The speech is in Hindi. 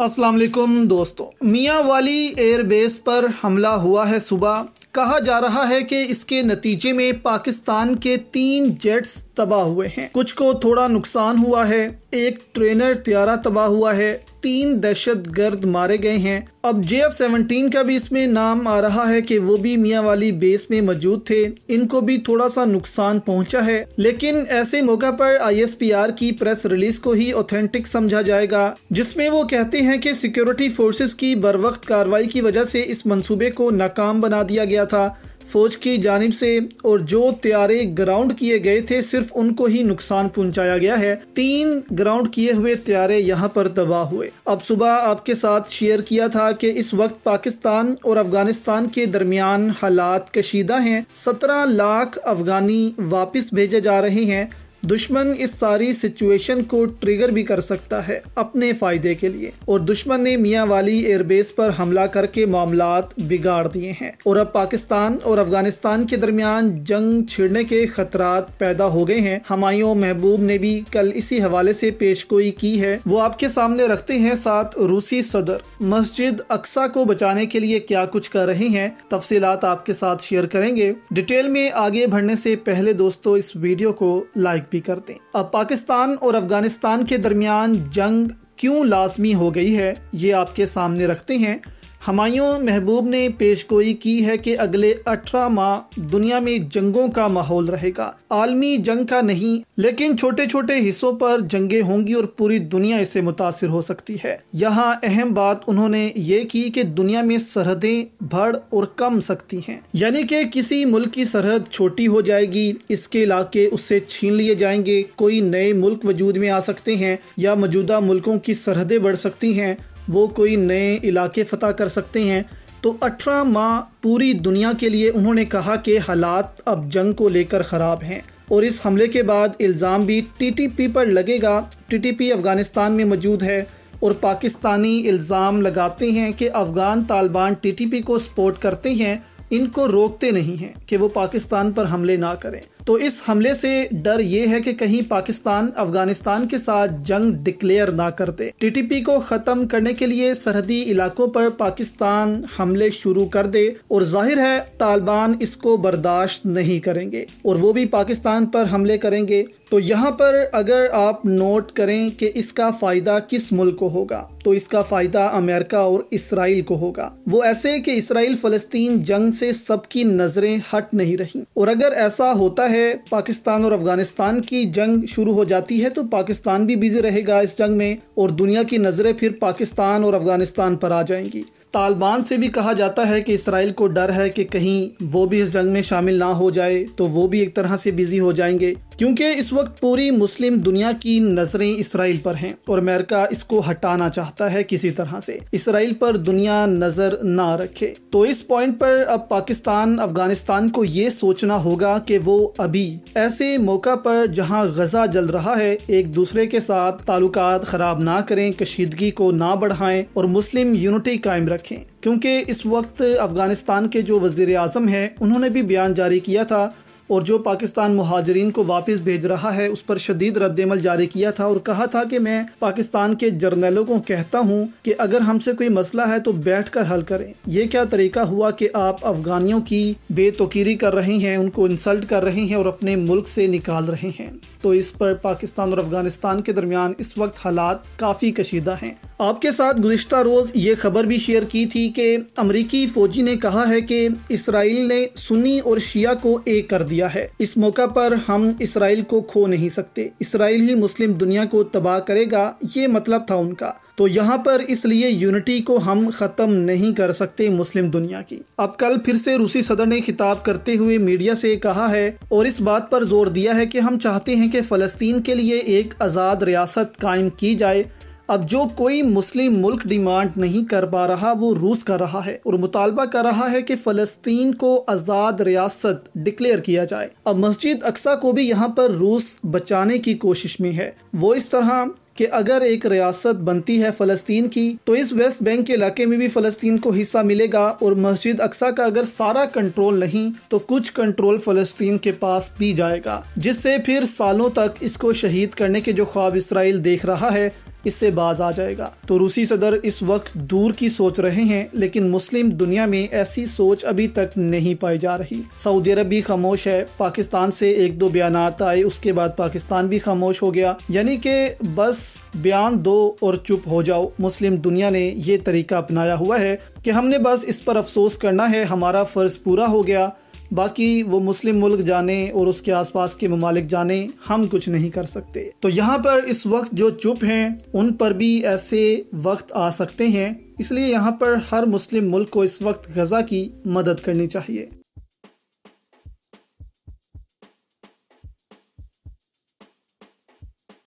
अस्सलाम वालेकुम दोस्तों मियाँ वाली एयरबेस पर हमला हुआ है सुबह कहा जा रहा है कि इसके नतीजे में पाकिस्तान के तीन जेट्स तबाह हुए हैं कुछ को थोड़ा नुकसान हुआ है एक ट्रेनर त्यारा तबाह हुआ है तीन दहशत गर्द मारे गए हैं अब जे एफ सेवनटीन का भी इसमें नाम आ रहा है कि वो भी मियाँ वाली बेस में मौजूद थे इनको भी थोड़ा सा नुकसान पहुंचा है लेकिन ऐसे मौका पर आईएसपीआर की प्रेस रिलीज को ही ऑथेंटिक समझा जाएगा जिसमें वो कहते हैं कि सिक्योरिटी फोर्सेस की वक्त कार्रवाई की वजह से इस मंसूबे को नाकाम बना दिया गया था फौज की जानब से और जो त्यारे ग्राउंड किए गए थे सिर्फ उनको ही नुकसान पहुंचाया गया है तीन ग्राउंड किए हुए त्यारे यहाँ पर तबाह हुए अब सुबह आपके साथ शेयर किया था कि इस वक्त पाकिस्तान और अफगानिस्तान के दरमियान हालात कशीदा हैं सत्रह लाख अफगानी वापस भेजे जा रहे हैं दुश्मन इस सारी सिचुएशन को ट्रिगर भी कर सकता है अपने फ़ायदे के लिए और दुश्मन ने मियाँ वाली एयरबेस पर हमला करके मामला बिगाड़ दिए हैं और अब पाकिस्तान और अफगानिस्तान के दरमियान जंग छिड़ने के खतरा पैदा हो गए हैं हमायों महबूब ने भी कल इसी हवाले से पेश गोई की है वो आपके सामने रखते हैं साथ रूसी सदर मस्जिद अक्सा को बचाने के लिए क्या कुछ कर रहे हैं तफसी आपके साथ शेयर करेंगे डिटेल में आगे बढ़ने से पहले दोस्तों इस वीडियो को लाइक भी करते अब पाकिस्तान और अफगानिस्तान के दरमियान जंग क्यों लाजमी हो गई है ये आपके सामने रखते हैं हमायूं महबूब ने पेश गोई की है कि अगले अठारह माह दुनिया में जंगों का माहौल रहेगा आलमी जंग का नहीं लेकिन छोटे छोटे हिस्सों पर जंगें होंगी और पूरी दुनिया इससे मुतासर हो सकती है यहाँ अहम बात उन्होंने ये की कि दुनिया में सरहदें बढ़ और कम सकती हैं यानी कि किसी मुल्क की सरहद छोटी हो जाएगी इसके इलाके उससे छीन लिए जाएंगे कोई नए मुल्क वजूद में आ सकते हैं या मौजूदा मुल्कों की सरहदें बढ़ सकती हैं वो कोई नए इलाके फ़तह कर सकते हैं तो अठारह माह पूरी दुनिया के लिए उन्होंने कहा कि हालात अब जंग को लेकर ख़राब हैं और इस हमले के बाद इल्ज़ाम भी टीटीपी पर लगेगा टीटीपी अफ़गानिस्तान में मौजूद है और पाकिस्तानी इल्ज़ाम लगाते हैं कि अफ़गान तालिबान टीटीपी को सपोर्ट करते हैं इनको रोकते नहीं हैं कि वो पाकिस्तान पर हमले ना करें तो इस हमले से डर ये है कि कहीं पाकिस्तान अफगानिस्तान के साथ जंग डिक्लेयर ना करते टीटीपी को ख़त्म करने के लिए सरहदी इलाकों पर पाकिस्तान हमले शुरू कर दे और जाहिर है तालिबान इसको बर्दाश्त नहीं करेंगे और वो भी पाकिस्तान पर हमले करेंगे तो यहाँ पर अगर आप नोट करें कि इसका फ़ायदा किस मुल्क को होगा तो इसका फ़ायदा अमेरिका और इसराइल को होगा वो ऐसे कि इसराइल फ़लस्तीन जंग से सबकी नज़रें हट नहीं रही और अगर ऐसा होता है है पाकिस्तान और अफगानिस्तान की जंग शुरू हो जाती है तो पाकिस्तान भी बिजी रहेगा इस जंग में और दुनिया की नज़रें फिर पाकिस्तान और अफगानिस्तान पर आ जाएंगी तालिबान से भी कहा जाता है कि इसराइल को डर है कि कहीं वो भी इस जंग में शामिल ना हो जाए तो वो भी एक तरह से बिजी हो जाएंगे क्योंकि इस वक्त पूरी मुस्लिम दुनिया की नज़रें इसराइल पर हैं और अमेरिका इसको हटाना चाहता है किसी तरह से इसराइल पर दुनिया नज़र ना रखे तो इस पॉइंट पर अब पाकिस्तान अफगानिस्तान को ये सोचना होगा कि वो अभी ऐसे मौका पर जहाँ गजा जल रहा है एक दूसरे के साथ ताल्लुक ख़राब ना करें कशीदगी को ना बढ़ाएं और मुस्लिम यूनिटी कायम रखें क्योंकि इस वक्त अफगानिस्तान के जो वजीर आजम है उन्होंने भी बयान जारी किया था और जो पाकिस्तान महाजरीन को वापस भेज रहा है उस पर शदीद रद्दमल जारी किया था और कहा था कि मैं पाकिस्तान के जर्नलों को कहता हूँ कि अगर हमसे कोई मसला है तो बैठ कर हल करें यह क्या तरीका हुआ कि आप अफगानियों की बेतोकीरी कर रहे हैं उनको इंसल्ट कर रहे हैं और अपने मुल्क से निकाल रहे हैं तो इस पर पाकिस्तान और अफगानिस्तान के दरमियान इस वक्त हालात काफ़ी कशीदा हैं आपके साथ गुज्त रोज़ ये खबर भी शेयर की थी कि अमरीकी फ़ौजी ने कहा है कि इसराइल ने सुन्नी और शिया को एक कर दिया है इस मौका पर हम इसराइल को खो नहीं सकते इसराइल ही मुस्लिम दुनिया को तबाह करेगा ये मतलब था उनका तो यहाँ पर इसलिए यूनिटी को हम ख़त्म नहीं कर सकते मुस्लिम दुनिया की अब कल फिर से रूसी सदर ने खिताब करते हुए मीडिया से कहा है और इस बात पर जोर दिया है कि हम चाहते हैं कि फ़लस्तीन के लिए एक आज़ाद रियासत कायम की जाए अब जो कोई मुस्लिम मुल्क डिमांड नहीं कर पा रहा वो रूस कर रहा है और मुतालबा कर रहा है कि फ़लस्तीन को आज़ाद रियासत डिक्लेयर किया जाए अब मस्जिद अक्सा को भी यहाँ पर रूस बचाने की कोशिश में है वो इस तरह कि अगर एक रियासत बनती है फ़लस्तीन की तो इस वेस्ट बैंक के इलाके में भी फ़लस्तीन को हिस्सा मिलेगा और मस्जिद अक्सा का अगर सारा कंट्रोल नहीं तो कुछ कंट्रोल फ़लस्तीन के पास भी जाएगा जिससे फिर सालों तक इसको शहीद करने के जो ख्वाब इसराइल देख रहा है इससे बाज आ जाएगा तो रूसी सदर इस वक्त दूर की सोच रहे हैं लेकिन मुस्लिम दुनिया में ऐसी सोच अभी तक नहीं पाई जा रही सऊदी अरब भी खामोश है पाकिस्तान से एक दो बयान आए उसके बाद पाकिस्तान भी खामोश हो गया यानी कि बस बयान दो और चुप हो जाओ मुस्लिम दुनिया ने ये तरीका अपनाया हुआ है कि हमने बस इस पर अफसोस करना है हमारा फ़र्ज़ पूरा हो गया बाकी वो मुस्लिम मुल्क जाने और उसके आसपास के ममालिक जाने हम कुछ नहीं कर सकते तो यहाँ पर इस वक्त जो चुप हैं उन पर भी ऐसे वक्त आ सकते हैं इसलिए यहाँ पर हर मुस्लिम मुल्क को इस वक्त गज़ा की मदद करनी चाहिए